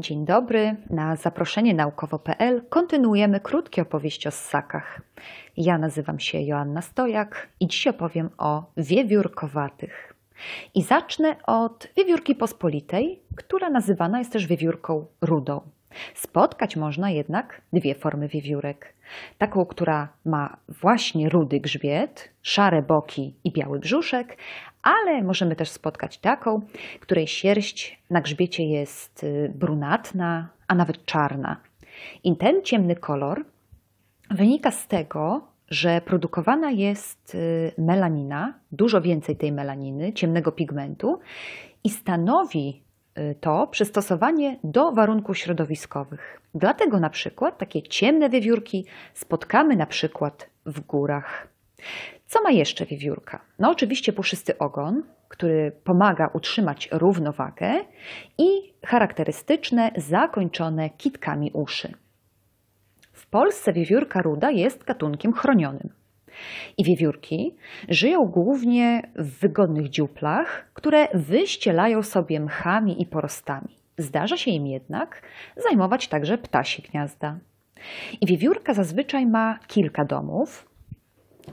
Dzień dobry. Na zaproszenie naukowo.pl kontynuujemy krótkie opowieści o ssakach. Ja nazywam się Joanna Stojak i dziś opowiem o wiewiórkowatych. I zacznę od wiewiórki pospolitej, która nazywana jest też wiewiórką rudą. Spotkać można jednak dwie formy wiewiórek. Taką, która ma właśnie rudy grzbiet, szare boki i biały brzuszek, ale możemy też spotkać taką, której sierść na grzbiecie jest y, brunatna, a nawet czarna. I ten ciemny kolor wynika z tego, że produkowana jest y, melanina, dużo więcej tej melaniny, ciemnego pigmentu i stanowi Y, to przystosowanie do warunków środowiskowych. Dlatego na przykład takie ciemne wiewiórki spotkamy na przykład w górach. Co ma jeszcze wiewiórka? No oczywiście puszysty ogon, który pomaga utrzymać równowagę i charakterystyczne zakończone kitkami uszy. W Polsce wiewiórka ruda jest gatunkiem chronionym. I wiewiórki żyją głównie w wygodnych dziuplach, które wyścielają sobie mchami i porostami. Zdarza się im jednak zajmować także ptasie gniazda. I wiewiórka zazwyczaj ma kilka domów,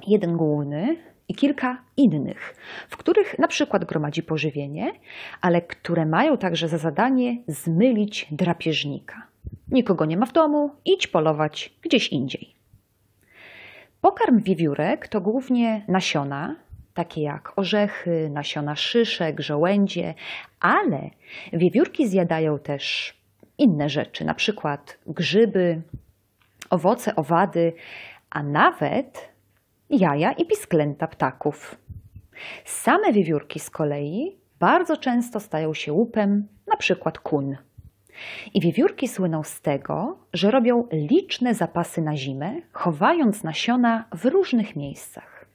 jeden główny i kilka innych, w których na przykład gromadzi pożywienie, ale które mają także za zadanie zmylić drapieżnika. Nikogo nie ma w domu, idź polować gdzieś indziej. Pokarm wiewiórek to głównie nasiona, takie jak orzechy, nasiona szyszek, żołędzie, ale wiewiórki zjadają też inne rzeczy, na przykład grzyby, owoce, owady, a nawet jaja i pisklęta ptaków. Same wiewiórki z kolei bardzo często stają się łupem, na przykład kun. I wiewiórki słyną z tego, że robią liczne zapasy na zimę, chowając nasiona w różnych miejscach.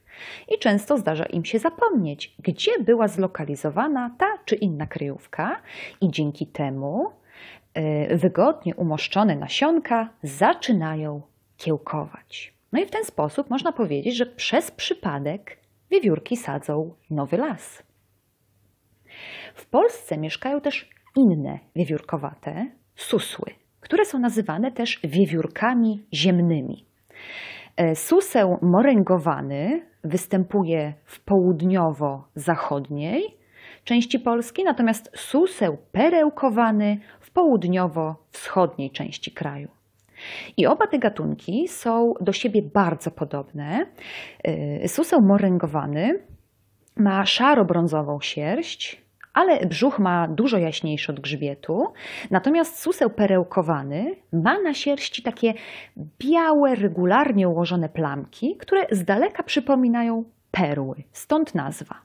I często zdarza im się zapomnieć, gdzie była zlokalizowana ta czy inna kryjówka, i dzięki temu e, wygodnie umoszczone nasionka zaczynają kiełkować. No i w ten sposób można powiedzieć, że przez przypadek wiewiórki sadzą nowy las. W Polsce mieszkają też inne wiewiórkowate, susły, które są nazywane też wiewiórkami ziemnymi. E, suseł moręgowany występuje w południowo-zachodniej części Polski, natomiast suseł perełkowany w południowo-wschodniej części kraju. I oba te gatunki są do siebie bardzo podobne. E, suseł moręgowany ma szaro-brązową sierść, ale brzuch ma dużo jaśniejszy od grzbietu. Natomiast suseł perełkowany ma na sierści takie białe, regularnie ułożone plamki, które z daleka przypominają perły, stąd nazwa.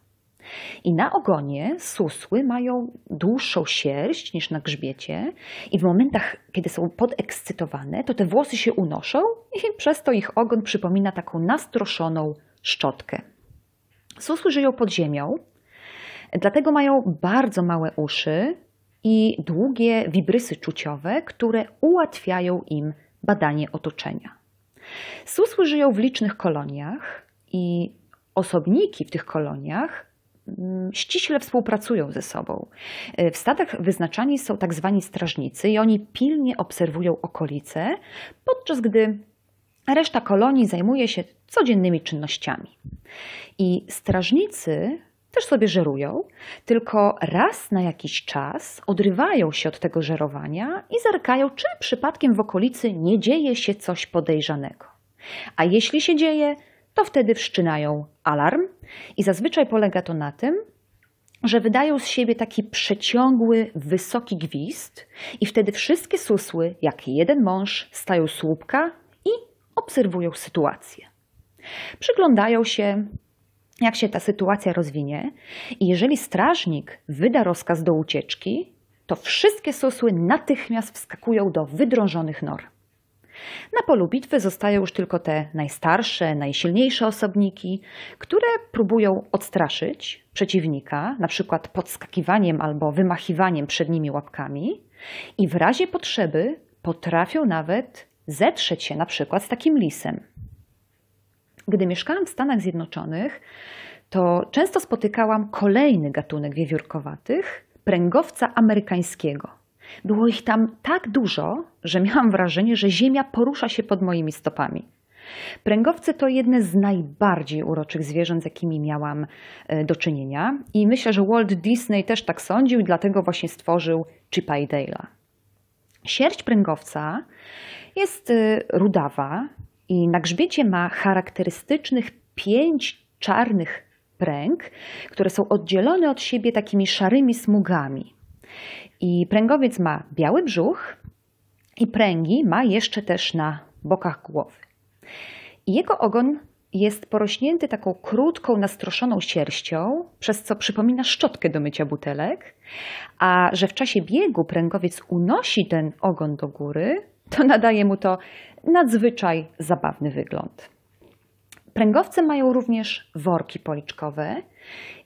I na ogonie susły mają dłuższą sierść niż na grzbiecie, i w momentach, kiedy są podekscytowane, to te włosy się unoszą, i przez to ich ogon przypomina taką nastroszoną szczotkę. Susły żyją pod ziemią, Dlatego mają bardzo małe uszy i długie wibrysy czuciowe, które ułatwiają im badanie otoczenia. Susły żyją w licznych koloniach i osobniki w tych koloniach mm, ściśle współpracują ze sobą. W stadach wyznaczani są tak zwani strażnicy i oni pilnie obserwują okolice, podczas gdy reszta kolonii zajmuje się codziennymi czynnościami. I strażnicy też sobie żerują, tylko raz na jakiś czas odrywają się od tego żerowania i zerkają, czy przypadkiem w okolicy nie dzieje się coś podejrzanego. A jeśli się dzieje, to wtedy wszczynają alarm i zazwyczaj polega to na tym, że wydają z siebie taki przeciągły, wysoki gwizd i wtedy wszystkie susły, jak jeden mąż, stają słupka i obserwują sytuację. Przyglądają się, jak się ta sytuacja rozwinie. I jeżeli strażnik wyda rozkaz do ucieczki, to wszystkie sosły natychmiast wskakują do wydrążonych nor. Na polu bitwy zostają już tylko te najstarsze, najsilniejsze osobniki, które próbują odstraszyć przeciwnika, na przykład podskakiwaniem albo wymachiwaniem przed nimi łapkami i w razie potrzeby potrafią nawet zetrzeć się na przykład z takim lisem. Gdy mieszkałam w Stanach Zjednoczonych, to często spotykałam kolejny gatunek wiewiórkowatych, pręgowca amerykańskiego. Było ich tam tak dużo, że miałam wrażenie, że ziemia porusza się pod moimi stopami. Pręgowce to jedne z najbardziej uroczych zwierząt, z jakimi miałam e, do czynienia i myślę, że Walt Disney też tak sądził, dlatego właśnie stworzył Chippa i Dale'a. Sierść pręgowca jest e, rudawa, i na grzbiecie ma charakterystycznych pięć czarnych pręg, które są oddzielone od siebie takimi szarymi smugami. I pręgowiec ma biały brzuch i pręgi ma jeszcze też na bokach głowy. I jego ogon jest porośnięty taką krótką, nastroszoną sierścią, przez co przypomina szczotkę do mycia butelek, a że w czasie biegu pręgowiec unosi ten ogon do góry, to nadaje mu to nadzwyczaj zabawny wygląd. Pręgowce mają również worki policzkowe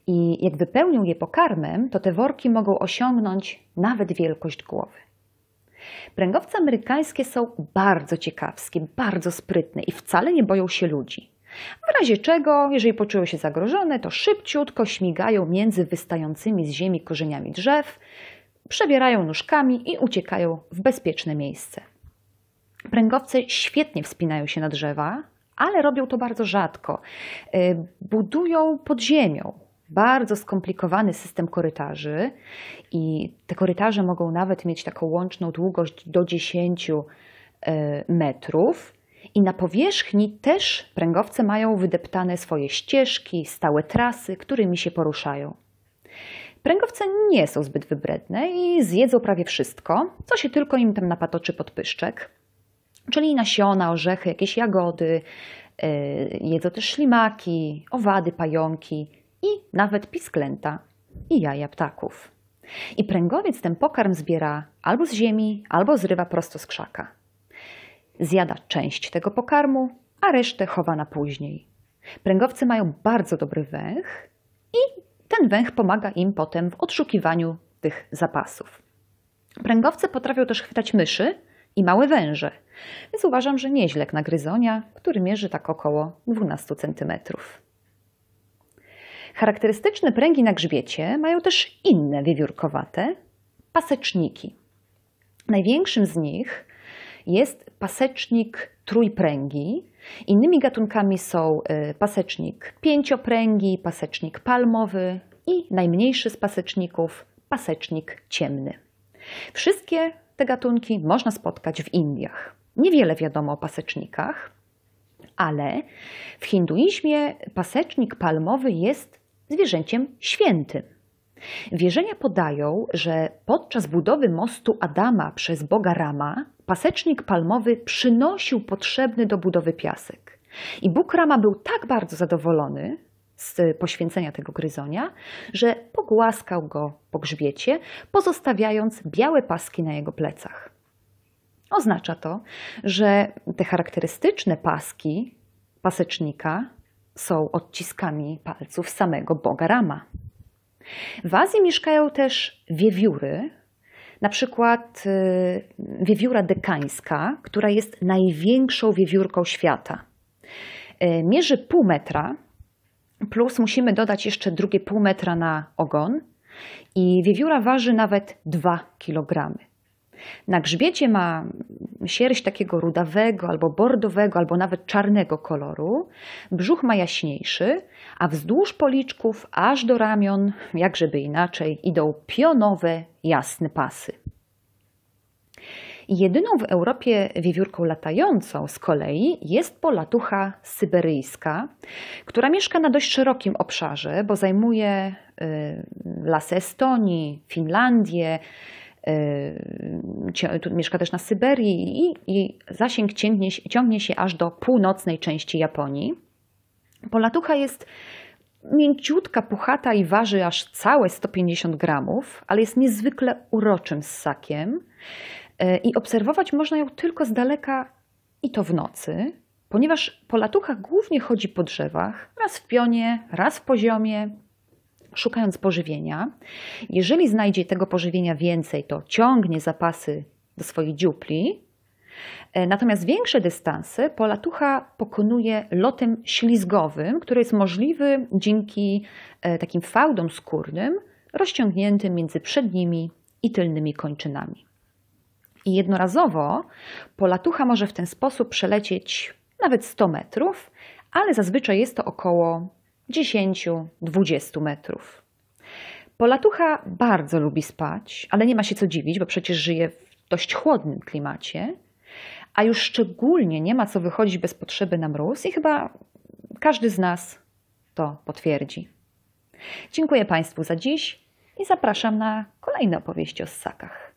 i jak wypełnią je pokarmem, to te worki mogą osiągnąć nawet wielkość głowy. Pręgowce amerykańskie są bardzo ciekawskie, bardzo sprytne i wcale nie boją się ludzi. W razie czego, jeżeli poczują się zagrożone, to szybciutko śmigają między wystającymi z ziemi korzeniami drzew, przebierają nóżkami i uciekają w bezpieczne miejsce. Pręgowce świetnie wspinają się na drzewa, ale robią to bardzo rzadko. Y, budują pod ziemią, bardzo skomplikowany system korytarzy i te korytarze mogą nawet mieć taką łączną długość do 10 y, metrów. I na powierzchni też pręgowce mają wydeptane swoje ścieżki, stałe trasy, którymi się poruszają. Pręgowce nie są zbyt wybredne i zjedzą prawie wszystko, co się tylko im tam napatoczy pod pyszczek czyli nasiona, orzechy, jakieś jagody, y, jedzą też ślimaki, owady, pająki i nawet pisklęta i jaja ptaków. I pręgowiec ten pokarm zbiera albo z ziemi, albo zrywa prosto z krzaka. Zjada część tego pokarmu, a resztę chowa na później. Pręgowce mają bardzo dobry węch i ten węch pomaga im potem w odszukiwaniu tych zapasów. Pręgowce potrafią też chwytać myszy, i małe węże. Więc uważam, że nieźle na gryzonia, który mierzy tak około 12 cm. Charakterystyczne pręgi na grzbiecie mają też inne wiewiórkowate paseczniki. Największym z nich jest pasecznik trójpręgi. Innymi gatunkami są y, pasecznik pięciopręgi, pasecznik palmowy i najmniejszy z paseczników pasecznik ciemny. Wszystkie te gatunki można spotkać w Indiach. Niewiele wiadomo o pasecznikach, ale w hinduizmie pasecznik palmowy jest zwierzęciem świętym. Wierzenia podają, że podczas budowy mostu Adama przez boga Rama pasecznik palmowy przynosił potrzebny do budowy piasek. I Bóg Rama był tak bardzo zadowolony, z poświęcenia tego gryzonia, że pogłaskał go po grzbiecie, pozostawiając białe paski na jego plecach. Oznacza to, że te charakterystyczne paski pasecznika są odciskami palców samego boga Rama. W Azji mieszkają też wiewióry, na przykład y, wiewióra dekańska, która jest największą wiewiórką świata. Y, mierzy pół metra, plus musimy dodać jeszcze drugie pół metra na ogon i wiewióra waży nawet 2 kg. Na grzbiecie ma sierść takiego rudawego albo bordowego, albo nawet czarnego koloru, brzuch ma jaśniejszy, a wzdłuż policzków aż do ramion, jakżeby inaczej, idą pionowe, jasne pasy. Jedyną w Europie wiewiórką latającą z kolei jest polatucha syberyjska, która mieszka na dość szerokim obszarze, bo zajmuje y, lasy Estonii, Finlandię, y, mieszka też na Syberii i zasięg ciągnie, ciągnie się aż do północnej części Japonii. Polatucha jest mięciutka, puchata i waży aż całe 150 gramów, ale jest niezwykle uroczym ssakiem. E, I obserwować można ją tylko z daleka i to w nocy, ponieważ po latuchach głównie chodzi po drzewach, raz w pionie, raz w poziomie, szukając pożywienia. Jeżeli znajdzie tego pożywienia więcej, to ciągnie zapasy do swojej dziupli. E, natomiast większe dystanse polatucha pokonuje lotem ślizgowym, który jest możliwy dzięki e, takim fałdom skórnym rozciągniętym między przednimi i tylnymi kończynami. I jednorazowo polatucha może w ten sposób przelecieć nawet 100 metrów, ale zazwyczaj jest to około 10-20 metrów. Polatucha bardzo lubi spać, ale nie ma się co dziwić, bo przecież żyje w dość chłodnym klimacie, a już szczególnie nie ma co wychodzić bez potrzeby na mróz i chyba każdy z nas to potwierdzi. Dziękuję Państwu za dziś i zapraszam na kolejne opowieści o ssakach.